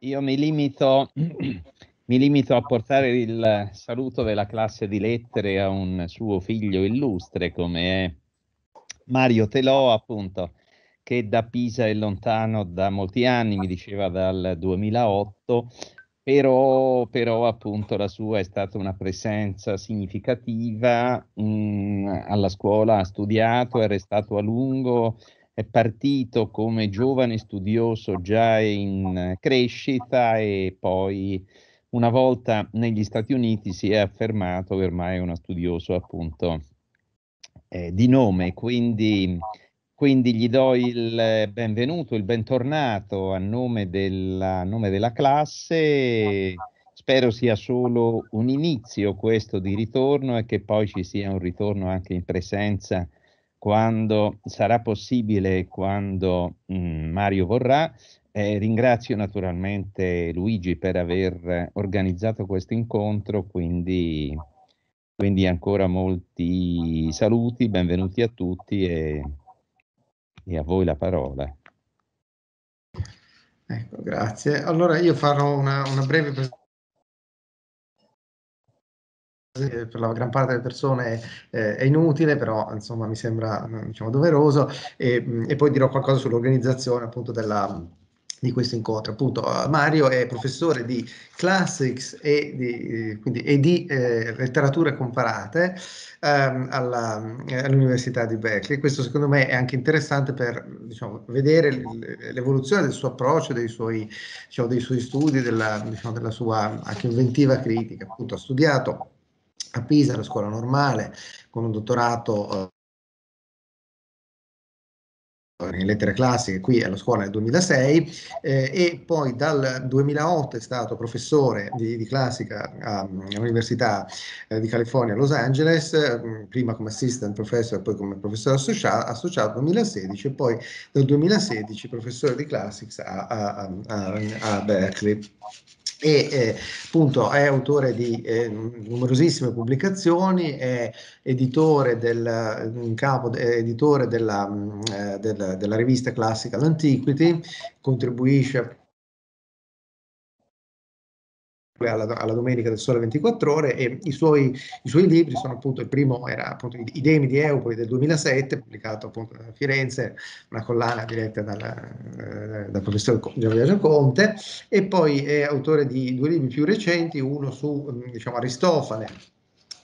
Io mi limito, mi limito, a portare il saluto della classe di lettere a un suo figlio illustre come Mario Telò, appunto, che da Pisa è lontano da molti anni, mi diceva dal 2008, però, però appunto la sua è stata una presenza significativa mh, mm, alla scuola, ha studiato, è restato a lungo, è partito come giovane studioso già in crescita e poi una volta negli Stati Uniti si è affermato ormai è uno studioso appunto eh, di nome, quindi, quindi, gli do il benvenuto, il bentornato a nome della, nome della classe. Spero sia solo un inizio questo di ritorno e che poi ci sia un ritorno anche in presenza eh, quando sarà possibile, quando mh, mm, Mario vorrà. Eh, ringrazio naturalmente Luigi per aver organizzato questo incontro, quindi, quindi, ancora molti saluti, benvenuti a tutti e, e a voi la parola. Ecco, grazie. Allora io farò una, una breve presentazione per la gran parte delle persone eh, è inutile, però insomma mi sembra mm, diciamo, doveroso e, mm, e poi dirò qualcosa sull'organizzazione appunto della, di questo incontro. Appunto, eh, Mario è professore di classics e di, eh, quindi, e di eh, letterature comparate ehm, alla, eh, all'Università di Berkeley. Questo secondo me è anche interessante per diciamo, vedere l'evoluzione del suo approccio, dei suoi, diciamo, dei suoi studi, della, diciamo, della sua anche inventiva critica. Appunto, ha studiato a Pisa, alla scuola normale, con un dottorato eh, in lettere classiche qui alla scuola nel 2006 eh, e poi dal 2008 è stato professore di, di classica ehm, all'Università eh, di California a Los Angeles, eh, prima come assistant professor, e poi come professore associato, associato 2016 e poi dal 2016 professore di classics a, a, a, a Berkeley e eh, appunto è autore di eh, numerosissime pubblicazioni, è editore del, in mm, capo, editore della, mh, mm, eh, della, della rivista classica Antiquity, contribuisce alla, alla, Domenica del Sole 24 Ore e i suoi, i suoi, libri sono appunto, il primo era appunto I Demi di Eupoli del 2007, pubblicato appunto da Firenze, una collana diretta dal, eh, dal professor Giorgio Conte, e poi è autore di due libri più recenti, uno su diciamo, Aristofane,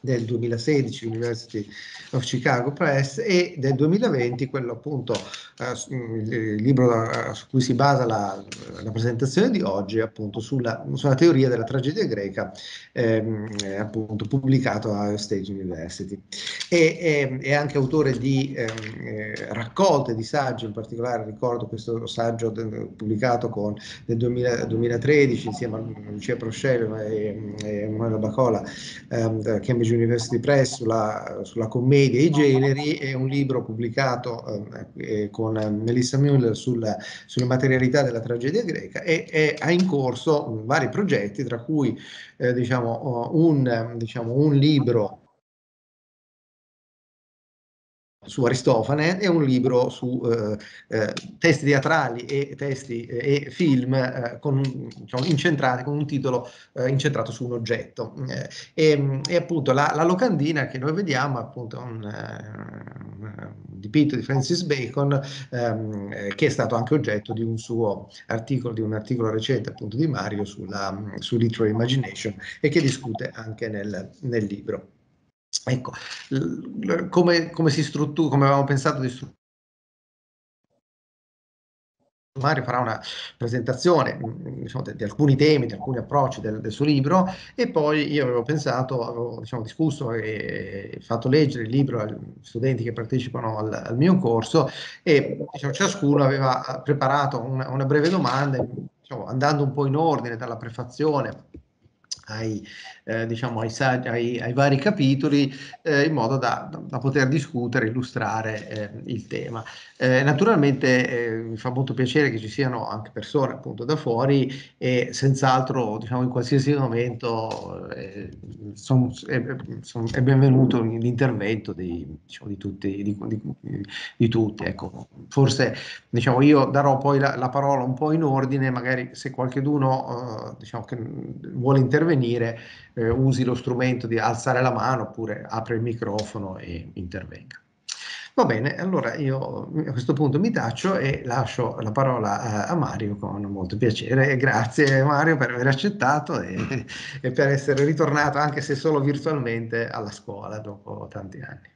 del 2016 University of Chicago Press e del 2020 quello appunto eh, mm, il libro eh, su cui si basa la, la presentazione di oggi appunto sulla, sulla teoria della tragedia greca ehm, eh, appunto pubblicato a State University e, ehm, è anche autore di ehm, eh, raccolte di saggi in particolare ricordo questo saggio de, pubblicato con, nel 2000, 2013 insieme a mm, Lucia Proscello e, mm, e Emanuela Bacola ehm, Cambridge British University Press sulla, sulla commedia e i generi e un libro pubblicato eh, eh, con Melissa Müller sul, sulle materialità della tragedia greca e, e, ha in corso vari progetti tra cui eh, diciamo, un, diciamo, un libro su Aristofane e un libro su eh, eh, testi teatrali e, testi, eh, e film eh, con, diciamo, incentrati con un titolo eh, incentrato su un oggetto. Eh, e, e, appunto la, la, locandina che noi vediamo appunto è un, un dipinto di Francis Bacon ehm, che è stato anche oggetto di un suo articolo, di un articolo recente appunto di Mario sulla, su Literary Imagination e che discute anche nel, nel libro. Ecco, come, come si struttura, come avevamo pensato di strutturare Mario farà una presentazione diciamo, di, di, alcuni temi, di alcuni approcci del, del, suo libro e poi io avevo pensato, avevo diciamo, discusso e, e fatto leggere il libro agli studenti che partecipano al, al mio corso e diciamo, ciascuno aveva preparato una, una breve domanda, diciamo, andando un po' in ordine dalla prefazione ai, eh, diciamo ai, ai, ai, vari capitoli eh, in modo da, da, poter discutere, illustrare eh, il tema. Eh, naturalmente eh, mi fa molto piacere che ci siano anche persone appunto da fuori e senz'altro diciamo in qualsiasi momento eh, son, è, son, è, benvenuto l'intervento di, diciamo, di tutti. Di, di, di tutti ecco. Forse diciamo, io darò poi la, la, parola un po' in ordine, magari se qualcheduno diciamo, che vuole intervenire eh, usi lo strumento di alzare la mano oppure apri il microfono e intervenga. Va bene, allora io a questo punto mi taccio e lascio la parola eh, a Mario con molto piacere. Grazie Mario per aver accettato e, e per essere ritornato, anche se solo virtualmente, alla scuola dopo tanti anni.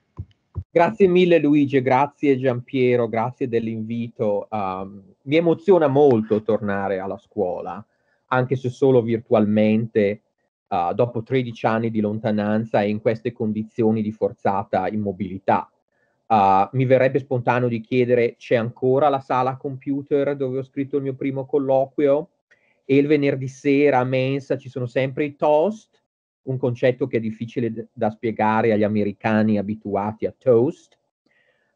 Grazie mille Luigi, grazie Giampiero, grazie dell'invito. Um, mi emoziona molto tornare alla scuola, anche se solo virtualmente, uh, dopo 13 anni di lontananza e in queste condizioni di forzata immobilità. Uh, mi verrebbe spontaneo di chiedere c'è ancora la sala computer dove ho scritto il mio primo colloquio e il venerdì sera a mensa ci sono sempre i toast, un concetto che è difficile d- da spiegare agli americani abituati a toast.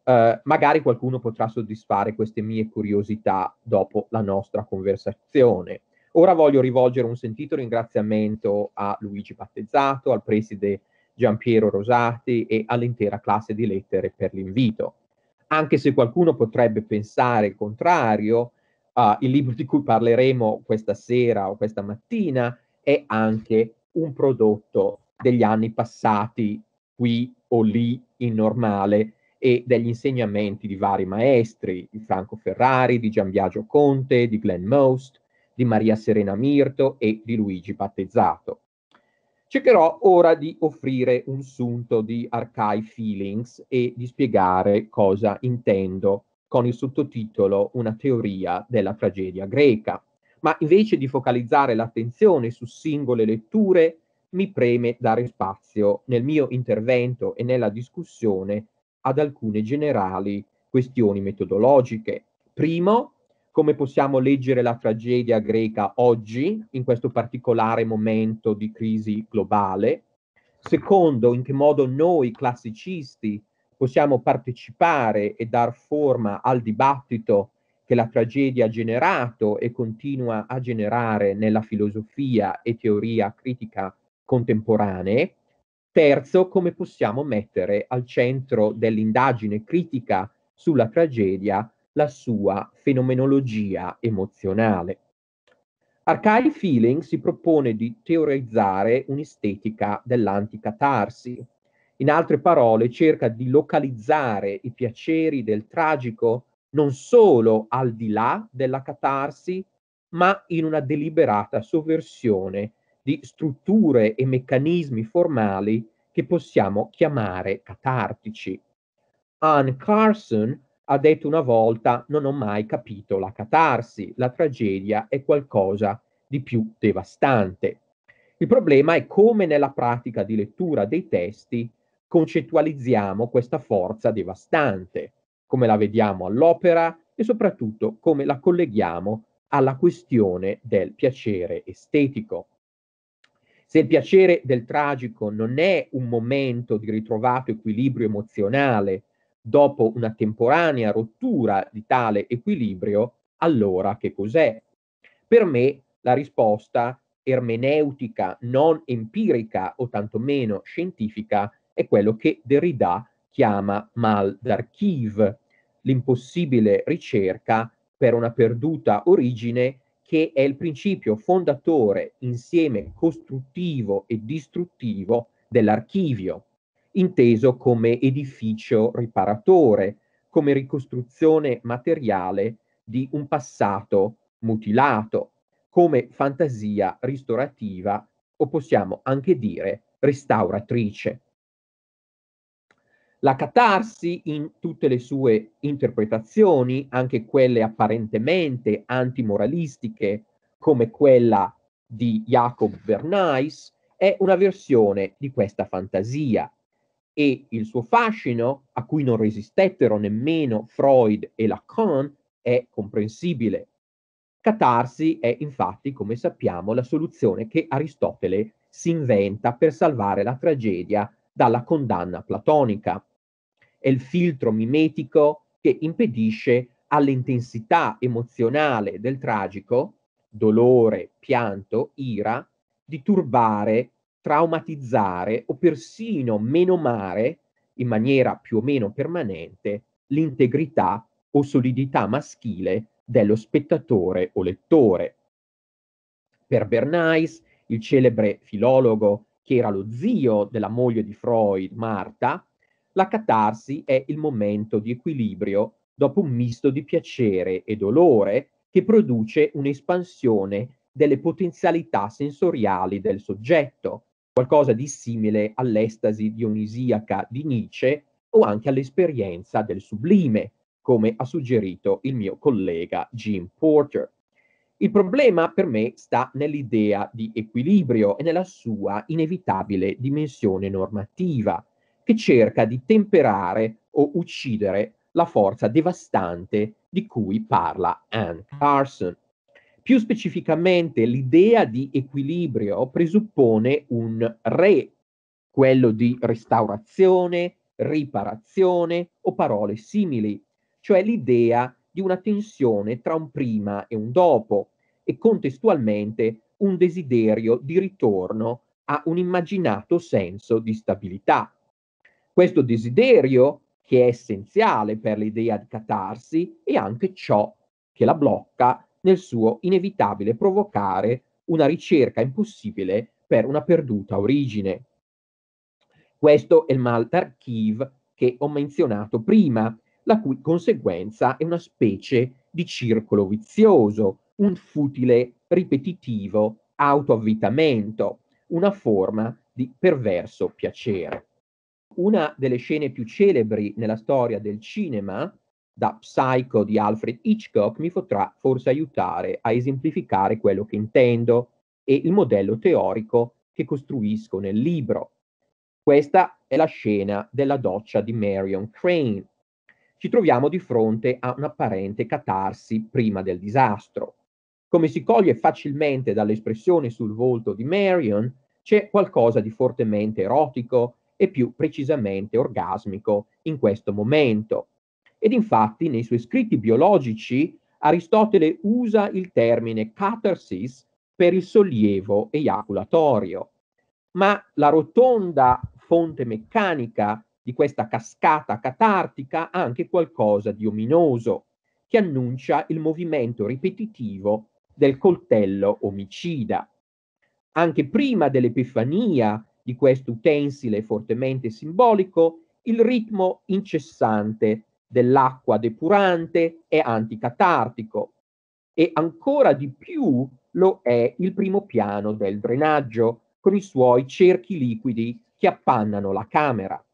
Uh, magari qualcuno potrà soddisfare queste mie curiosità dopo la nostra conversazione. Ora voglio rivolgere un sentito ringraziamento a Luigi Battezzato, al preside Gian Piero Rosati e all'intera classe di lettere per l'invito. Anche se qualcuno potrebbe pensare il contrario, uh, il libro di cui parleremo questa sera o questa mattina è anche un prodotto degli anni passati qui o lì in normale e degli insegnamenti di vari maestri, di Franco Ferrari, di Gian Biagio Conte, di Glenn Most, di Maria Serena Mirto e di Luigi Battezzato. Cercherò ora di offrire un sunto di Archive Feelings e di spiegare cosa intendo con il sottotitolo Una teoria della tragedia greca. Ma invece di focalizzare l'attenzione su singole letture, mi preme dare spazio nel mio intervento e nella discussione ad alcune generali questioni metodologiche. Primo, come possiamo leggere la tragedia greca oggi, in questo particolare momento di crisi globale. Secondo, in che modo noi classicisti possiamo partecipare e dar forma al dibattito che la tragedia ha generato e continua a generare nella filosofia e teoria critica contemporanee. Terzo, come possiamo mettere al centro dell'indagine critica sulla tragedia la sua fenomenologia emozionale. Archive Feeling si propone di teorizzare un'estetica dell'anticatarsi. In altre parole, cerca di localizzare i piaceri del tragico non solo al di là della catarsi, ma in una deliberata sovversione di strutture e meccanismi formali che possiamo chiamare catartici. Anne Carson ha detto una volta non ho mai capito la catarsi, la tragedia è qualcosa di più devastante. Il problema è come nella pratica di lettura dei testi concettualizziamo questa forza devastante, come la vediamo all'opera e soprattutto come la colleghiamo alla questione del piacere estetico. Se il piacere del tragico non è un momento di ritrovato equilibrio emozionale, dopo una temporanea rottura di tale equilibrio, allora che cos'è? Per me la risposta ermeneutica, non empirica o tantomeno scientifica, è quello che Derrida chiama mal d'archive, l'impossibile ricerca per una perduta origine che è il principio fondatore insieme costruttivo e distruttivo dell'archivio inteso come edificio riparatore, come ricostruzione materiale di un passato mutilato, come fantasia ristorativa o possiamo anche dire restauratrice. La catarsi in tutte le sue interpretazioni, anche quelle apparentemente antimoralistiche, come quella di Jacob Bernays, è una versione di questa fantasia e il suo fascino, a cui non resistettero nemmeno Freud e Lacan, è comprensibile. Catarsi è infatti, come sappiamo, la soluzione che Aristotele si inventa per salvare la tragedia dalla condanna platonica. È il filtro mimetico che impedisce all'intensità emozionale del tragico, dolore, pianto, ira, di turbare traumatizzare o persino menomare in maniera più o meno permanente l'integrità o solidità maschile dello spettatore o lettore. Per Bernays, il celebre filologo che era lo zio della moglie di Freud, Marta, la catarsi è il momento di equilibrio dopo un misto di piacere e dolore che produce un'espansione delle potenzialità sensoriali del soggetto, qualcosa di simile all'estasi dionisiaca di Nietzsche o anche all'esperienza del sublime, come ha suggerito il mio collega Jim Porter. Il problema per me sta nell'idea di equilibrio e nella sua inevitabile dimensione normativa, che cerca di temperare o uccidere la forza devastante di cui parla Anne Carson. Più specificamente, l'idea di equilibrio presuppone un re, quello di restaurazione, riparazione o parole simili, cioè l'idea di una tensione tra un prima e un dopo e contestualmente un desiderio di ritorno a un immaginato senso di stabilità. Questo desiderio, che è essenziale per l'idea di catarsi, è anche ciò che la blocca nel suo inevitabile provocare una ricerca impossibile per una perduta origine. Questo è il Maltarchiv che ho menzionato prima, la cui conseguenza è una specie di circolo vizioso, un futile, ripetitivo autoavvitamento, una forma di perverso piacere. Una delle scene più celebri nella storia del cinema da Psycho di Alfred Hitchcock mi potrà forse aiutare a esemplificare quello che intendo e il modello teorico che costruisco nel libro. Questa è la scena della doccia di Marion Crane. Ci troviamo di fronte a un'apparente catarsi prima del disastro. Come si coglie facilmente dall'espressione sul volto di Marion, c'è qualcosa di fortemente erotico e più precisamente orgasmico in questo momento. Ed infatti nei suoi scritti biologici Aristotele usa il termine catarsis per il sollievo eiaculatorio. Ma la rotonda fonte meccanica di questa cascata catartica ha anche qualcosa di ominoso, che annuncia il movimento ripetitivo del coltello omicida. Anche prima dell'epifania di questo utensile fortemente simbolico, il ritmo incessante dell'acqua depurante, è anticatartico e ancora di più lo è il primo piano del drenaggio con i suoi cerchi liquidi che appannano la camera.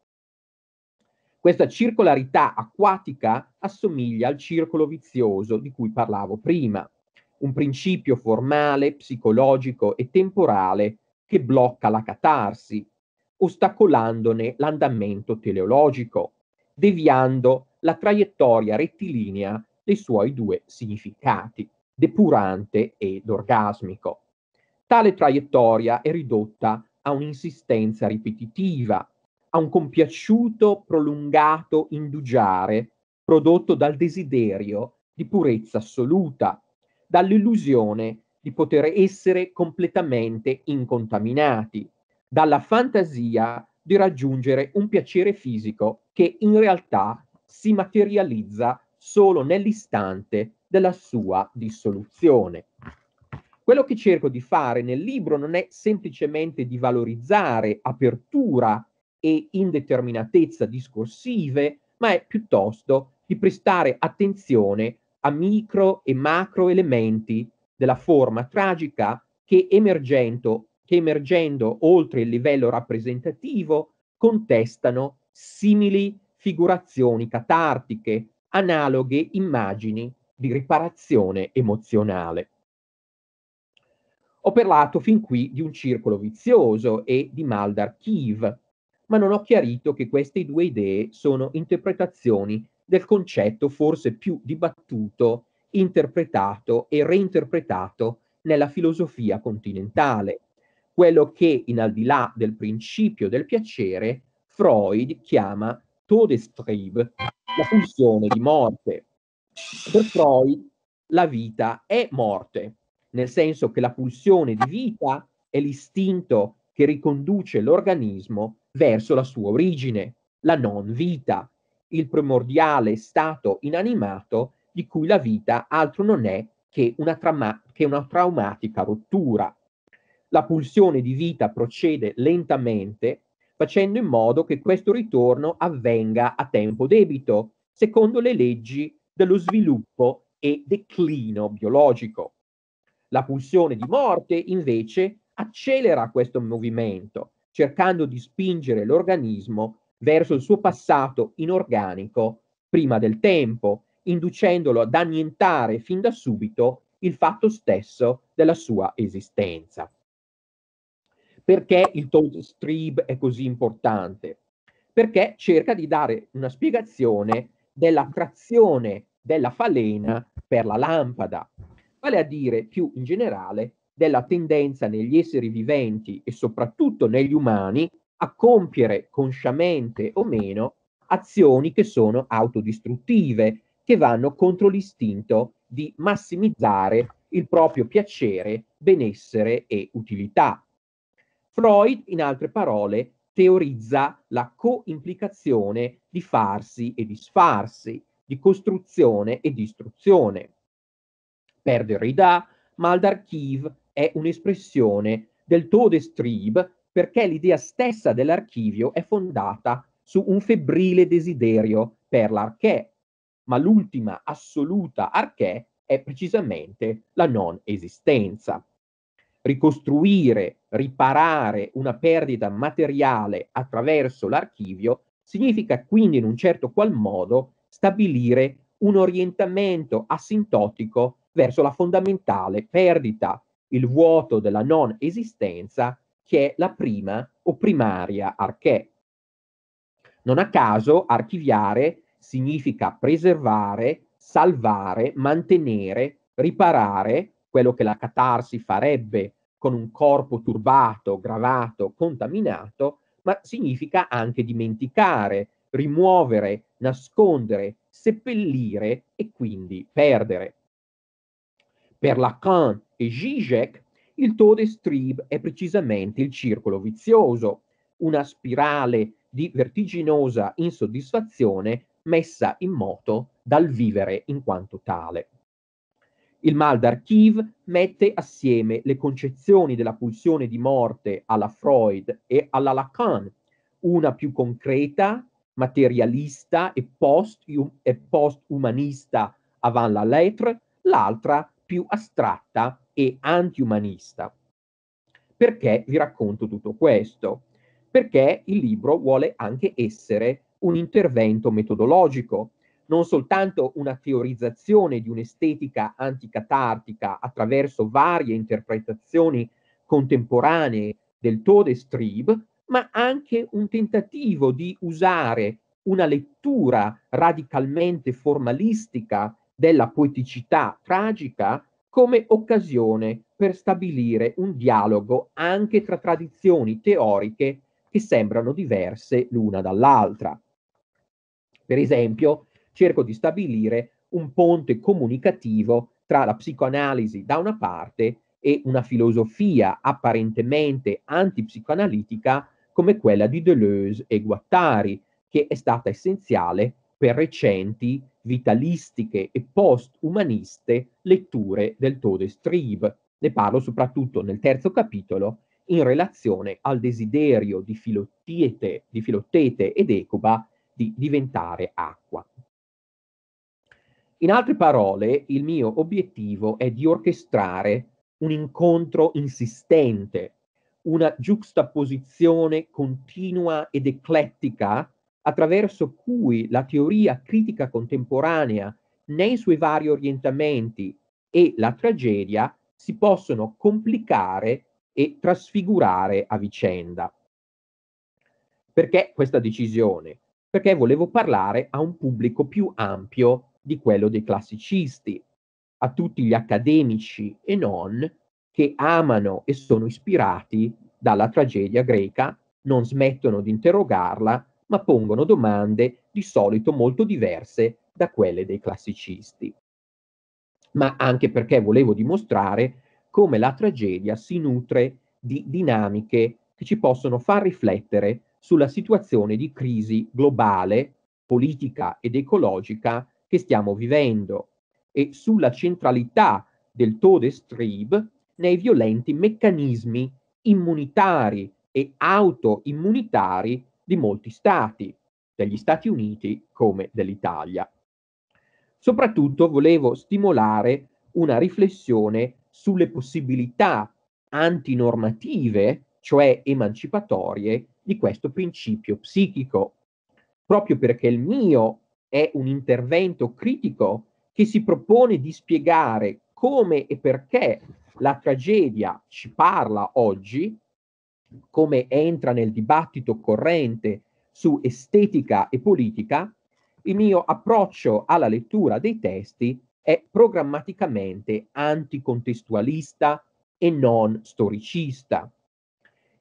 Questa circolarità acquatica assomiglia al circolo vizioso di cui parlavo prima, un principio formale, psicologico e temporale che blocca la catarsi, ostacolandone l'andamento teleologico, deviando la traiettoria rettilinea dei suoi due significati, depurante ed orgasmico. Tale traiettoria è ridotta a un'insistenza ripetitiva, a un compiaciuto prolungato indugiare prodotto dal desiderio di purezza assoluta, dall'illusione di poter essere completamente incontaminati, dalla fantasia di raggiungere un piacere fisico che in realtà si materializza solo nell'istante della sua dissoluzione. Quello che cerco di fare nel libro non è semplicemente di valorizzare apertura e indeterminatezza discorsive, ma è piuttosto di prestare attenzione a micro e macro elementi della forma tragica che emergendo, che emergendo oltre il livello rappresentativo contestano simili raffigurazioni catartiche, analoghe immagini di riparazione emozionale. Ho parlato fin qui di un circolo vizioso e di mal d'archive, ma non ho chiarito che queste due idee sono interpretazioni del concetto forse più dibattuto, interpretato e reinterpretato nella filosofia continentale, quello che in al di là del principio del piacere Freud chiama Todestrieb, la funzione di morte. Per Freud la vita è morte, nel senso che la pulsione di vita è l'istinto che riconduce l'organismo verso la sua origine, la non vita, il primordiale stato inanimato di cui la vita altro non è che una, trama- che una traumatica rottura. La pulsione di vita procede lentamente facendo in modo che questo ritorno avvenga a tempo debito, secondo le leggi dello sviluppo e declino biologico. La pulsione di morte, invece, accelera questo movimento, cercando di spingere l'organismo verso il suo passato inorganico prima del tempo, inducendolo ad annientare fin da subito il fatto stesso della sua esistenza. Perché il Toad Strib è così importante? Perché cerca di dare una spiegazione dell'attrazione della falena per la lampada, vale a dire più in generale della tendenza negli esseri viventi e soprattutto negli umani a compiere consciamente o meno azioni che sono autodistruttive, che vanno contro l'istinto di massimizzare il proprio piacere, benessere e utilità. Freud, in altre parole, teorizza la coimplicazione di farsi e disfarsi, di costruzione e distruzione. Per Derrida, Maldarchiv è un'espressione del Todestrieb perché l'idea stessa dell'archivio è fondata su un febbrile desiderio per l'archè, ma l'ultima assoluta archè è precisamente la non esistenza ricostruire, riparare una perdita materiale attraverso l'archivio significa quindi in un certo qual modo stabilire un orientamento asintotico verso la fondamentale perdita, il vuoto della non esistenza che è la prima o primaria archè. Non a caso archiviare significa preservare, salvare, mantenere, riparare quello che la catarsi farebbe con un corpo turbato, gravato, contaminato, ma significa anche dimenticare, rimuovere, nascondere, seppellire e quindi perdere. Per Lacan e Zizek, il Todestrieb è precisamente il circolo vizioso, una spirale di vertiginosa insoddisfazione messa in moto dal vivere in quanto tale. Il mal d'archiv mette assieme le concezioni della pulsione di morte alla Freud e alla Lacan, una più concreta, materialista e, post, um, e post-umanista avant la lettre, l'altra più astratta e antiumanista. Perché vi racconto tutto questo? Perché il libro vuole anche essere un intervento metodologico, non soltanto una teorizzazione di un'estetica anticatartica attraverso varie interpretazioni contemporanee del Todestrieb, ma anche un tentativo di usare una lettura radicalmente formalistica della poeticità tragica come occasione per stabilire un dialogo anche tra tradizioni teoriche che sembrano diverse l'una dall'altra. Per esempio, cerco di stabilire un ponte comunicativo tra la psicoanalisi da una parte e una filosofia apparentemente antipsicoanalitica come quella di Deleuze e Guattari, che è stata essenziale per recenti vitalistiche e post-umaniste letture del Todestrieb. Ne parlo soprattutto nel terzo capitolo in relazione al desiderio di Filottete, di Filottete ed Ecoba di diventare acqua. In altre parole, il mio obiettivo è di orchestrare un incontro insistente, una giuxtaposizione continua ed eclettica attraverso cui la teoria critica contemporanea nei suoi vari orientamenti e la tragedia si possono complicare e trasfigurare a vicenda. Perché questa decisione? Perché volevo parlare a un pubblico più ampio di quello dei classicisti, a tutti gli accademici e non che amano e sono ispirati dalla tragedia greca, non smettono di interrogarla, ma pongono domande di solito molto diverse da quelle dei classicisti. Ma anche perché volevo dimostrare come la tragedia si nutre di dinamiche che ci possono far riflettere sulla situazione di crisi globale, politica ed ecologica che stiamo vivendo e sulla centralità del Todestrieb nei violenti meccanismi immunitari e autoimmunitari di molti stati, degli Stati Uniti come dell'Italia. Soprattutto volevo stimolare una riflessione sulle possibilità antinormative, cioè emancipatorie, di questo principio psichico, proprio perché il mio è un intervento critico che si propone di spiegare come e perché la tragedia ci parla oggi, come entra nel dibattito corrente su estetica e politica, il mio approccio alla lettura dei testi è programmaticamente anticontestualista e non storicista.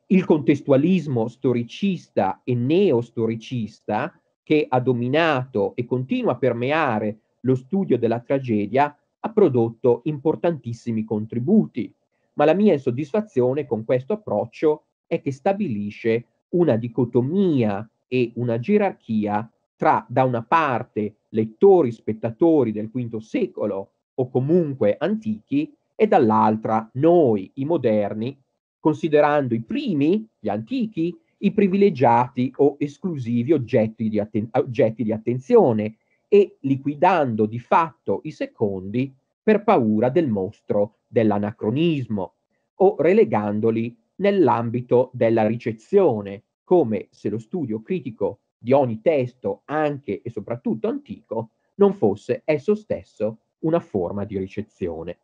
Il contestualismo storicista e neostoricista che ha dominato e continua a permeare lo studio della tragedia, ha prodotto importantissimi contributi. Ma la mia insoddisfazione con questo approccio è che stabilisce una dicotomia e una gerarchia tra, da una parte, lettori, spettatori del V secolo o comunque antichi, e dall'altra noi, i moderni, considerando i primi, gli antichi, i privilegiati o esclusivi oggetti di, atten- oggetti di attenzione e liquidando di fatto i secondi per paura del mostro dell'anacronismo o relegandoli nell'ambito della ricezione, come se lo studio critico di ogni testo, anche e soprattutto antico, non fosse esso stesso una forma di ricezione.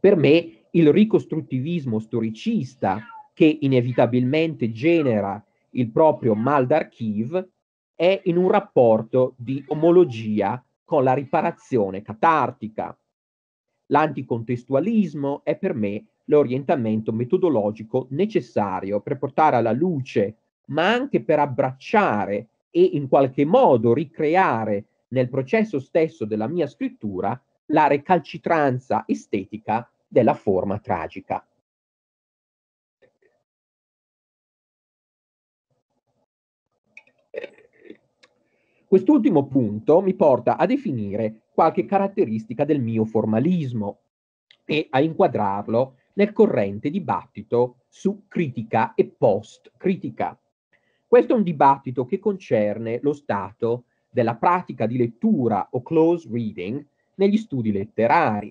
Per me il ricostruttivismo storicista che inevitabilmente genera il proprio mal d'archive è in un rapporto di omologia con la riparazione catartica. L'anticontestualismo è per me l'orientamento metodologico necessario per portare alla luce, ma anche per abbracciare e in qualche modo ricreare nel processo stesso della mia scrittura la recalcitranza estetica della forma tragica. Quest'ultimo punto mi porta a definire qualche caratteristica del mio formalismo e a inquadrarlo nel corrente dibattito su critica e post-critica. Questo è un dibattito che concerne lo stato della pratica di lettura o close reading negli studi letterari.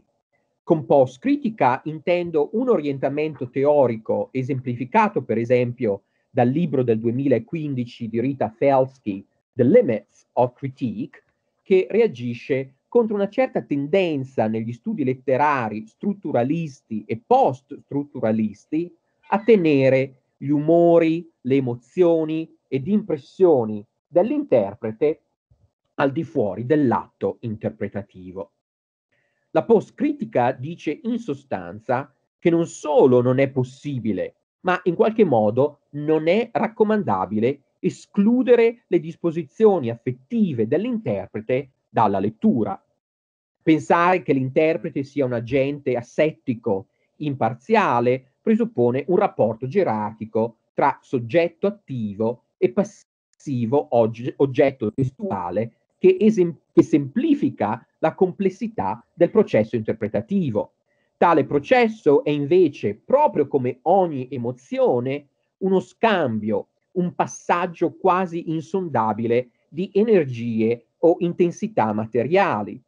Con post-critica intendo un orientamento teorico esemplificato per esempio dal libro del 2015 di Rita Felsky The Limits of Critique, che reagisce contro una certa tendenza negli studi letterari strutturalisti e post-strutturalisti a tenere gli umori, le emozioni ed impressioni dell'interprete al di fuori dell'atto interpretativo. La post-critica dice in sostanza che non solo non è possibile, ma in qualche modo non è raccomandabile escludere le disposizioni affettive dell'interprete dalla lettura. Pensare che l'interprete sia un agente assettico, imparziale, presuppone un rapporto gerarchico tra soggetto attivo e passivo ogge- oggetto testuale che, esem- che semplifica la complessità del processo interpretativo. Tale processo è invece, proprio come ogni emozione, uno scambio un passaggio quasi insondabile di energie o intensità materiali,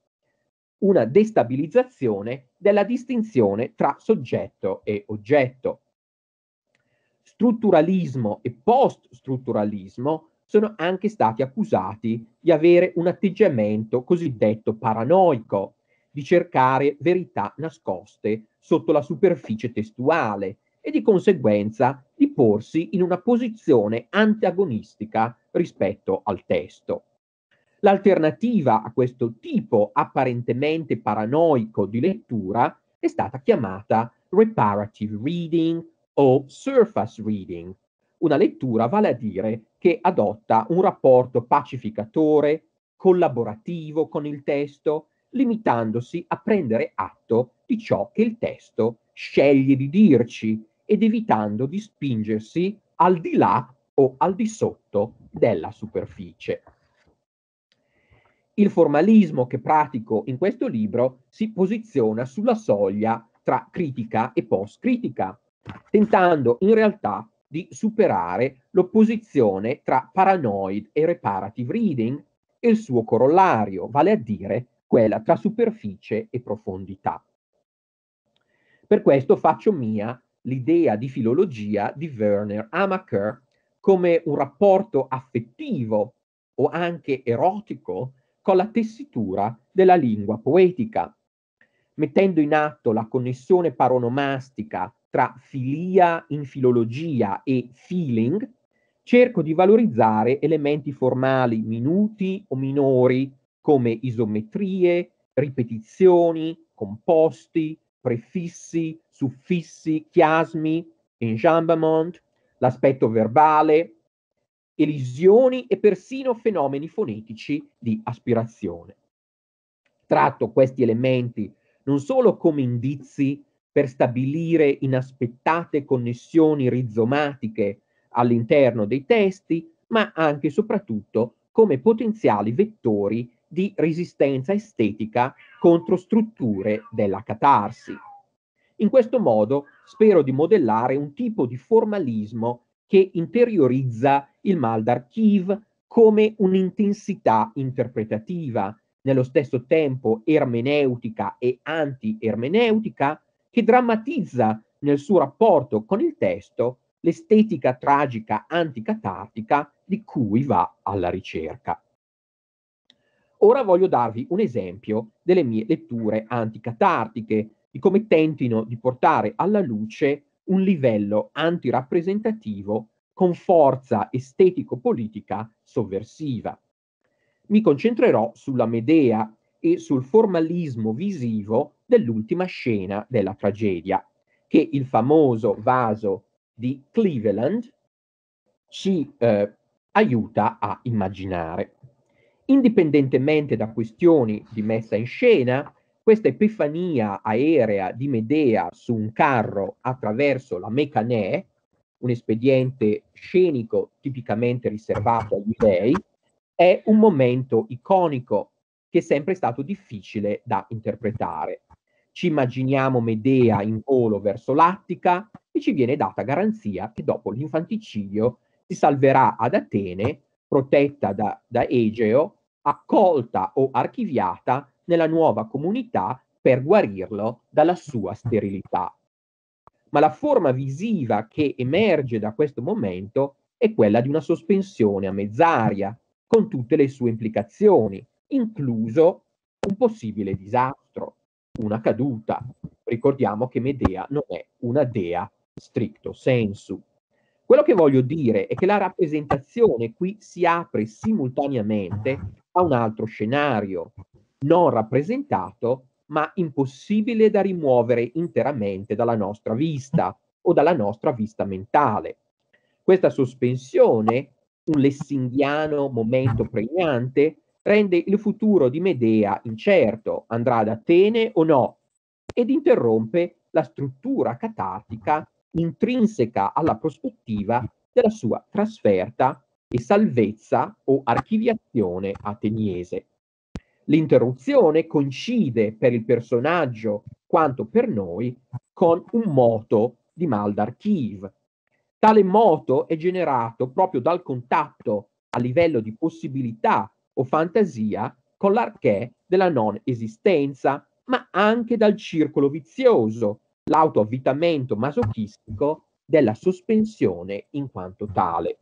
una destabilizzazione della distinzione tra soggetto e oggetto. Strutturalismo e post-strutturalismo sono anche stati accusati di avere un atteggiamento cosiddetto paranoico, di cercare verità nascoste sotto la superficie testuale e di conseguenza porsi in una posizione antagonistica rispetto al testo. L'alternativa a questo tipo apparentemente paranoico di lettura è stata chiamata reparative reading o surface reading, una lettura vale a dire che adotta un rapporto pacificatore, collaborativo con il testo, limitandosi a prendere atto di ciò che il testo sceglie di dirci ed evitando di spingersi al di là o al di sotto della superficie. Il formalismo che pratico in questo libro si posiziona sulla soglia tra critica e post-critica, tentando in realtà di superare l'opposizione tra paranoid e reparative reading e il suo corollario, vale a dire quella tra superficie e profondità. Per questo faccio mia l'idea di filologia di Werner Amaker come un rapporto affettivo o anche erotico con la tessitura della lingua poetica, mettendo in atto la connessione paronomastica tra filia in filologia e feeling, cerco di valorizzare elementi formali minuti o minori come isometrie, ripetizioni, composti, prefissi, suffissi, chiasmi, enjambment, l'aspetto verbale, elisioni e persino fenomeni fonetici di aspirazione. Tratto questi elementi non solo come indizi per stabilire inaspettate connessioni rizomatiche all'interno dei testi, ma anche e soprattutto come potenziali vettori di resistenza estetica contro strutture della catarsi. In questo modo spero di modellare un tipo di formalismo che interiorizza il mal d'archive come un'intensità interpretativa, nello stesso tempo ermeneutica e anti-ermeneutica, che drammatizza nel suo rapporto con il testo l'estetica tragica anticatartica di cui va alla ricerca. Ora voglio darvi un esempio delle mie letture anticatartiche, di come tentino di portare alla luce un livello antirappresentativo con forza estetico-politica sovversiva. Mi concentrerò sulla Medea e sul formalismo visivo dell'ultima scena della tragedia, che il famoso vaso di Cleveland ci eh, aiuta a immaginare. Indipendentemente da questioni di messa in scena, questa epifania aerea di Medea su un carro attraverso la Mecanè, un espediente scenico tipicamente riservato agli dei, è un momento iconico che è sempre stato difficile da interpretare. Ci immaginiamo Medea in volo verso l'Attica e ci viene data garanzia che dopo l'infanticidio si salverà ad Atene, protetta da, da Egeo, accolta o archiviata nella nuova comunità per guarirlo dalla sua sterilità. Ma la forma visiva che emerge da questo momento è quella di una sospensione a mezz'aria, con tutte le sue implicazioni, incluso un possibile disastro, una caduta. Ricordiamo che Medea non è una dea stricto sensu. Quello che voglio dire è che la rappresentazione qui si apre simultaneamente a un altro scenario, non rappresentato, ma impossibile da rimuovere interamente dalla nostra vista o dalla nostra vista mentale. Questa sospensione, un lessinghiano momento pregnante, rende il futuro di Medea incerto, andrà ad Atene o no, ed interrompe la struttura catartica intrinseca alla prospettiva della sua trasferta e salvezza o archiviazione ateniese. L'interruzione coincide per il personaggio quanto per noi con un moto di Maldar Kiev. Tale moto è generato proprio dal contatto a livello di possibilità o fantasia con l'archè della non esistenza, ma anche dal circolo vizioso, l'autoavvitamento masochistico della sospensione in quanto tale.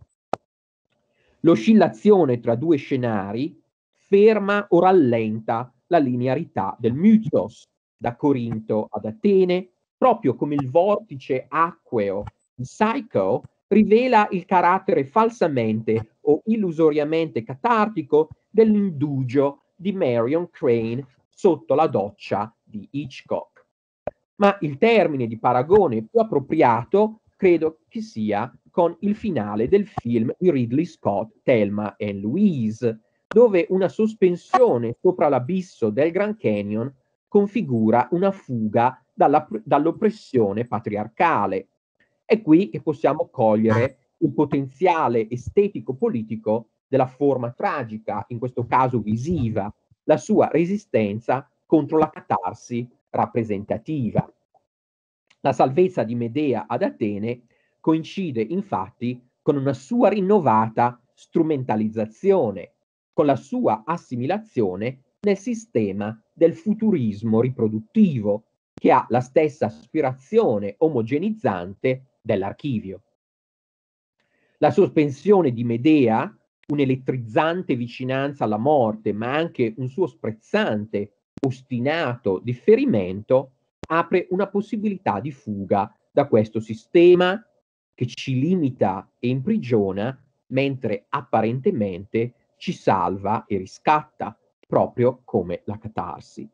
L'oscillazione tra due scenari ferma o rallenta la linearità del mythos da Corinto ad Atene, proprio come il vortice acqueo di Psycho rivela il carattere falsamente o illusoriamente catartico dell'indugio di Marion Crane sotto la doccia di Hitchcock. Ma il termine di paragone più appropriato credo che sia con il finale del film di Ridley Scott Thelma and Louise, dove una sospensione sopra l'abisso del Grand Canyon configura una fuga dalla, dall'oppressione patriarcale. È qui che possiamo cogliere il potenziale estetico-politico della forma tragica, in questo caso visiva, la sua resistenza contro la catarsi rappresentativa. La salvezza di Medea ad Atene coincide infatti con una sua rinnovata strumentalizzazione con la sua assimilazione nel sistema del futurismo riproduttivo, che ha la stessa aspirazione omogenizzante dell'archivio. La sospensione di Medea, un'elettrizzante vicinanza alla morte, ma anche un suo sprezzante, ostinato differimento, apre una possibilità di fuga da questo sistema che ci limita e imprigiona, mentre apparentemente ci salva e riscatta, proprio come la catarsi.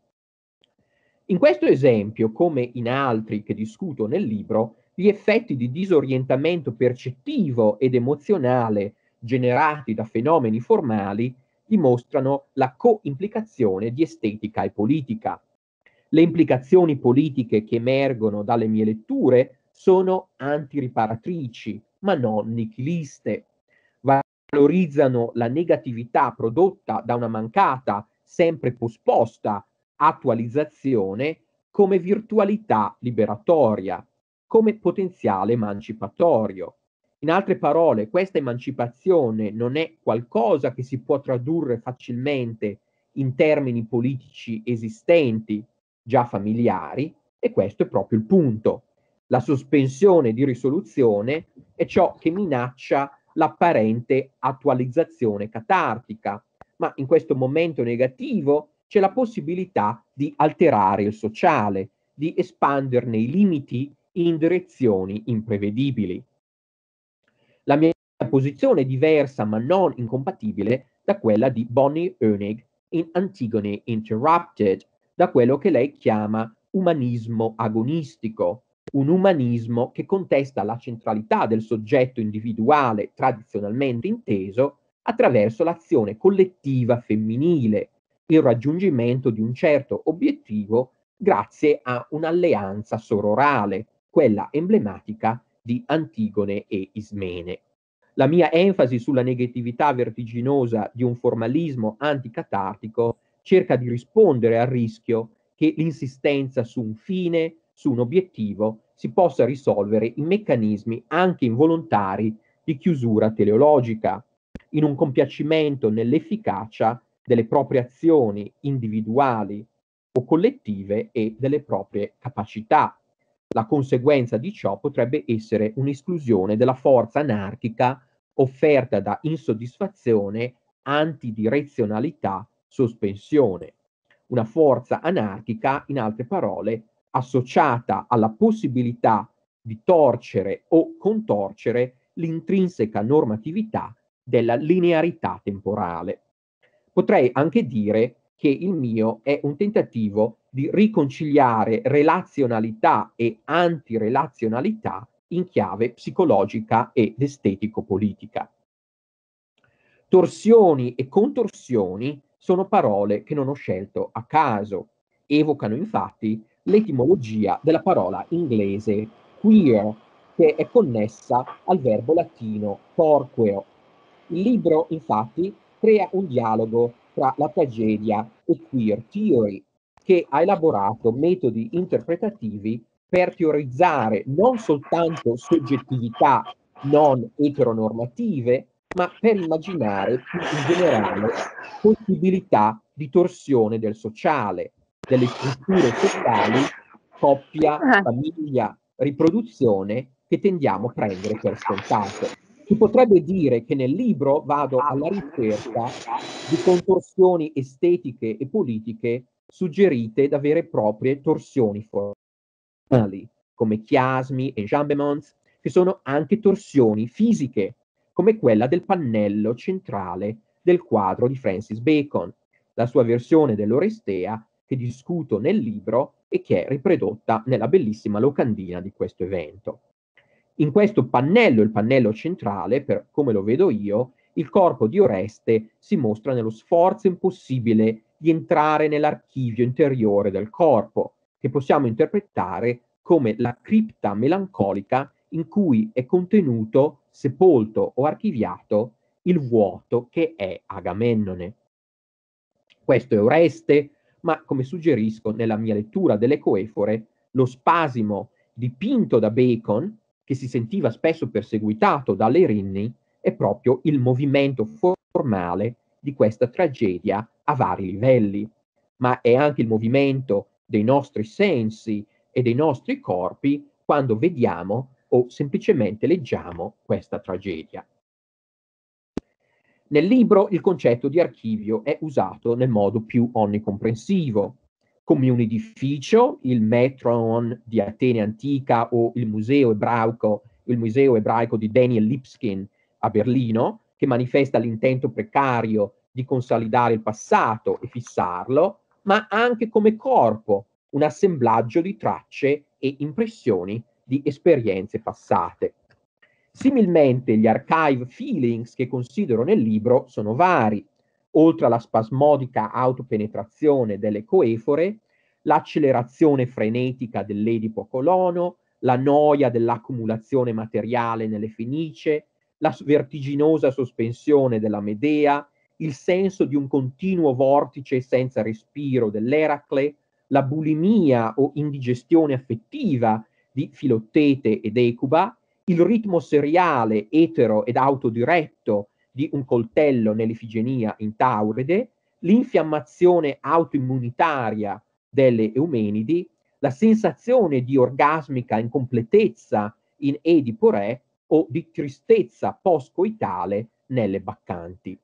In questo esempio, come in altri che discuto nel libro, gli effetti di disorientamento percettivo ed emozionale generati da fenomeni formali dimostrano la coimplicazione di estetica e politica. Le implicazioni politiche che emergono dalle mie letture sono antiriparatrici, ma non nichiliste valorizzano la negatività prodotta da una mancata, sempre posposta, attualizzazione come virtualità liberatoria, come potenziale emancipatorio. In altre parole, questa emancipazione non è qualcosa che si può tradurre facilmente in termini politici esistenti, già familiari, e questo è proprio il punto. La sospensione di risoluzione è ciò che minaccia l'apparente attualizzazione catartica, ma in questo momento negativo c'è la possibilità di alterare il sociale, di espanderne i limiti in direzioni imprevedibili. La mia posizione è diversa ma non incompatibile da quella di Bonnie Oenig in Antigone Interrupted, da quello che lei chiama umanismo agonistico, un umanismo che contesta la centralità del soggetto individuale tradizionalmente inteso attraverso l'azione collettiva femminile, il raggiungimento di un certo obiettivo grazie a un'alleanza sororale, quella emblematica di Antigone e Ismene. La mia enfasi sulla negatività vertiginosa di un formalismo anticatartico cerca di rispondere al rischio che l'insistenza su un fine su un obiettivo si possa risolvere i meccanismi anche involontari di chiusura teleologica, in un compiacimento nell'efficacia delle proprie azioni individuali o collettive e delle proprie capacità. La conseguenza di ciò potrebbe essere un'esclusione della forza anarchica offerta da insoddisfazione, antidirezionalità, sospensione. Una forza anarchica, in altre parole, associata alla possibilità di torcere o contorcere l'intrinseca normatività della linearità temporale. Potrei anche dire che il mio è un tentativo di riconciliare relazionalità e antirelazionalità in chiave psicologica ed estetico-politica. Torsioni e contorsioni sono parole che non ho scelto a caso, evocano infatti l'etimologia della parola inglese queer, che è connessa al verbo latino porqueo. Il libro, infatti, crea un dialogo tra la tragedia e queer theory, che ha elaborato metodi interpretativi per teorizzare non soltanto soggettività non eteronormative, ma per immaginare più in generale possibilità di torsione del sociale, delle strutture sociali, coppia, ah. famiglia, riproduzione, che tendiamo a prendere per scontato. Si potrebbe dire che nel libro vado alla ricerca di contorsioni estetiche e politiche suggerite da vere e proprie torsioni formali, come chiasmi e jambements, che sono anche torsioni fisiche, come quella del pannello centrale del quadro di Francis Bacon, la sua versione dell'Orestea che discuto nel libro e che è riprodotta nella bellissima locandina di questo evento. In questo pannello, il pannello centrale, per come lo vedo io, il corpo di Oreste si mostra nello sforzo impossibile di entrare nell'archivio interiore del corpo, che possiamo interpretare come la cripta melancolica in cui è contenuto, sepolto o archiviato, il vuoto che è Agamennone. Questo è Oreste, ma come suggerisco nella mia lettura delle coefore, lo spasimo dipinto da Bacon, che si sentiva spesso perseguitato dalle Rinni, è proprio il movimento formale di questa tragedia a vari livelli, ma è anche il movimento dei nostri sensi e dei nostri corpi quando vediamo o semplicemente leggiamo questa tragedia. Nel libro il concetto di archivio è usato nel modo più onnicomprensivo. Come un edificio, il Metron di Atene antica o il Museo ebraico, il museo ebraico di Daniel Lipskin a Berlino, che manifesta l'intento precario di consolidare il passato e fissarlo, ma anche come corpo, un assemblaggio di tracce e impressioni di esperienze passate. Similmente gli archive feelings che considero nel libro sono vari. Oltre alla spasmodica autopenetrazione delle coefore, l'accelerazione frenetica dell'edipo colono, la noia dell'accumulazione materiale nelle fenice, la vertiginosa sospensione della Medea, il senso di un continuo vortice senza respiro dell'Eracle, la bulimia o indigestione affettiva di Filottete ed Ecuba, il ritmo seriale, etero ed autodiretto di un coltello nell'ifigenia in Tauride, l'infiammazione autoimmunitaria delle Eumenidi, la sensazione di orgasmica incompletezza in Edipo Re o di tristezza postcoitale nelle Baccanti.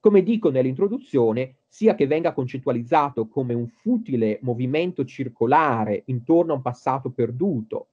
Come dico nell'introduzione, sia che venga concettualizzato come un futile movimento circolare intorno a un passato perduto,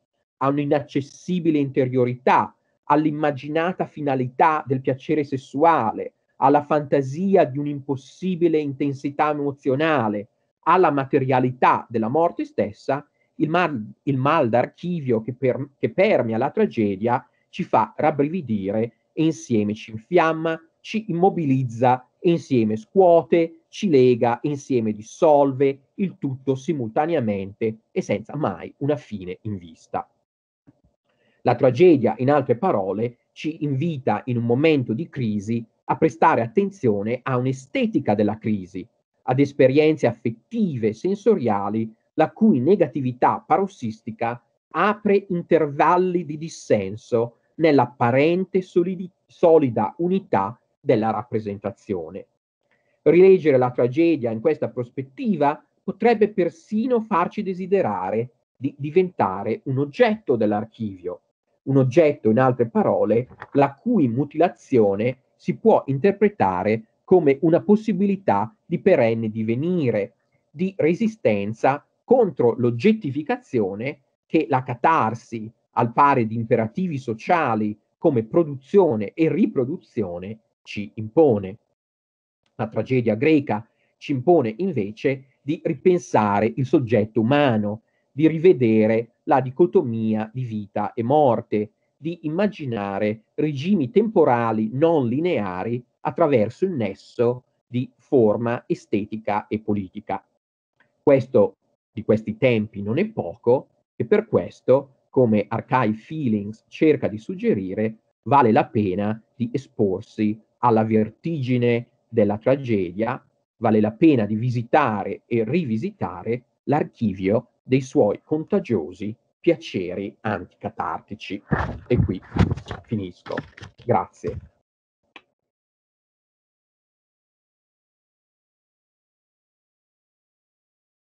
a un'inaccessibile interiorità, all'immaginata finalità del piacere sessuale, alla fantasia di un'impossibile intensità emozionale, alla materialità della morte stessa, il mal, il mal d'archivio che, per, che permea la tragedia ci fa rabbrividire e insieme ci infiamma, ci immobilizza insieme scuote, ci lega insieme dissolve, il tutto simultaneamente e senza mai una fine in vista. La tragedia, in altre parole, ci invita in un momento di crisi a prestare attenzione a un'estetica della crisi, ad esperienze affettive e sensoriali la cui negatività parossistica apre intervalli di dissenso nell'apparente solidi- solida unità della rappresentazione. Rileggere la tragedia in questa prospettiva potrebbe persino farci desiderare di diventare un oggetto dell'archivio, un oggetto, in altre parole, la cui mutilazione si può interpretare come una possibilità di perenne divenire, di resistenza contro l'oggettificazione che la catarsi, al pari di imperativi sociali come produzione e riproduzione, ci impone. La tragedia greca ci impone invece di ripensare il soggetto umano, di rivedere la dicotomia di vita e morte, di immaginare regimi temporali non lineari attraverso il nesso di forma estetica e politica. Questo di questi tempi non è poco e per questo, come Archive Feelings cerca di suggerire, vale la pena di esporsi alla vertigine della tragedia, vale la pena di visitare e rivisitare l'archivio dei suoi contagiosi piaceri anticatartici. E qui finisco. Grazie.